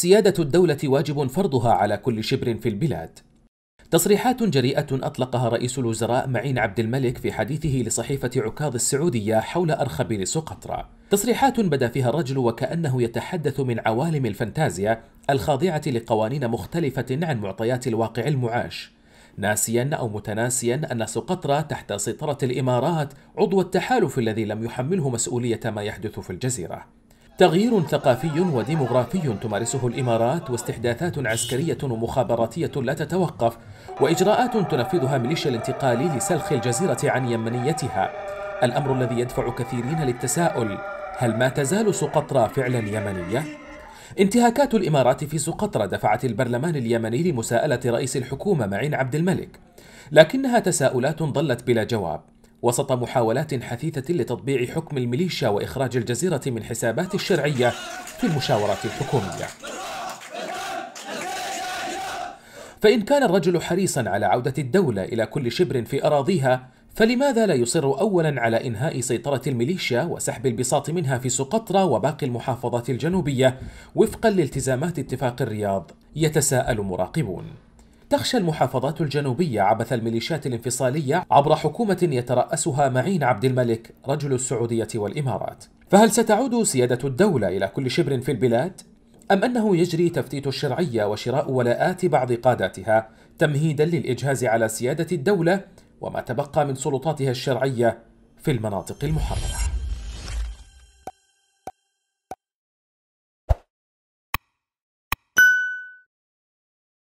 سيادة الدولة واجب فرضها على كل شبر في البلاد. تصريحات جريئة أطلقها رئيس الوزراء معين عبد الملك في حديثه لصحيفة عكاظ السعودية حول أرخبيل سقطرى. تصريحات بدا فيها الرجل وكأنه يتحدث من عوالم الفانتازيا الخاضعة لقوانين مختلفة عن معطيات الواقع المعاش. ناسيا أو متناسيا أن سقطرى تحت سيطرة الإمارات عضو التحالف الذي لم يحمله مسؤولية ما يحدث في الجزيرة. تغيير ثقافي وديمغرافي تمارسه الإمارات واستحداثات عسكرية ومخابراتية لا تتوقف وإجراءات تنفذها ميليشيا الانتقالي لسلخ الجزيرة عن يمنيتها الأمر الذي يدفع كثيرين للتساؤل هل ما تزال سقطرى فعلا يمنية؟ انتهاكات الإمارات في سقطرى دفعت البرلمان اليمني لمساءلة رئيس الحكومة معين عبد الملك لكنها تساؤلات ظلت بلا جواب وسط محاولات حثيثة لتطبيع حكم الميليشيا وإخراج الجزيرة من حسابات الشرعية في المشاورات الحكومية فإن كان الرجل حريصا على عودة الدولة إلى كل شبر في أراضيها فلماذا لا يصر أولا على إنهاء سيطرة الميليشيا وسحب البساط منها في سقطرى وباقي المحافظات الجنوبية وفقا لالتزامات اتفاق الرياض يتساءل مراقبون تخشى المحافظات الجنوبية عبث الميليشيات الانفصالية عبر حكومة يترأسها معين عبد الملك رجل السعودية والإمارات فهل ستعود سيادة الدولة إلى كل شبر في البلاد؟ أم أنه يجري تفتيت الشرعية وشراء ولاءات بعض قاداتها تمهيدا للإجهاز على سيادة الدولة وما تبقى من سلطاتها الشرعية في المناطق المحررة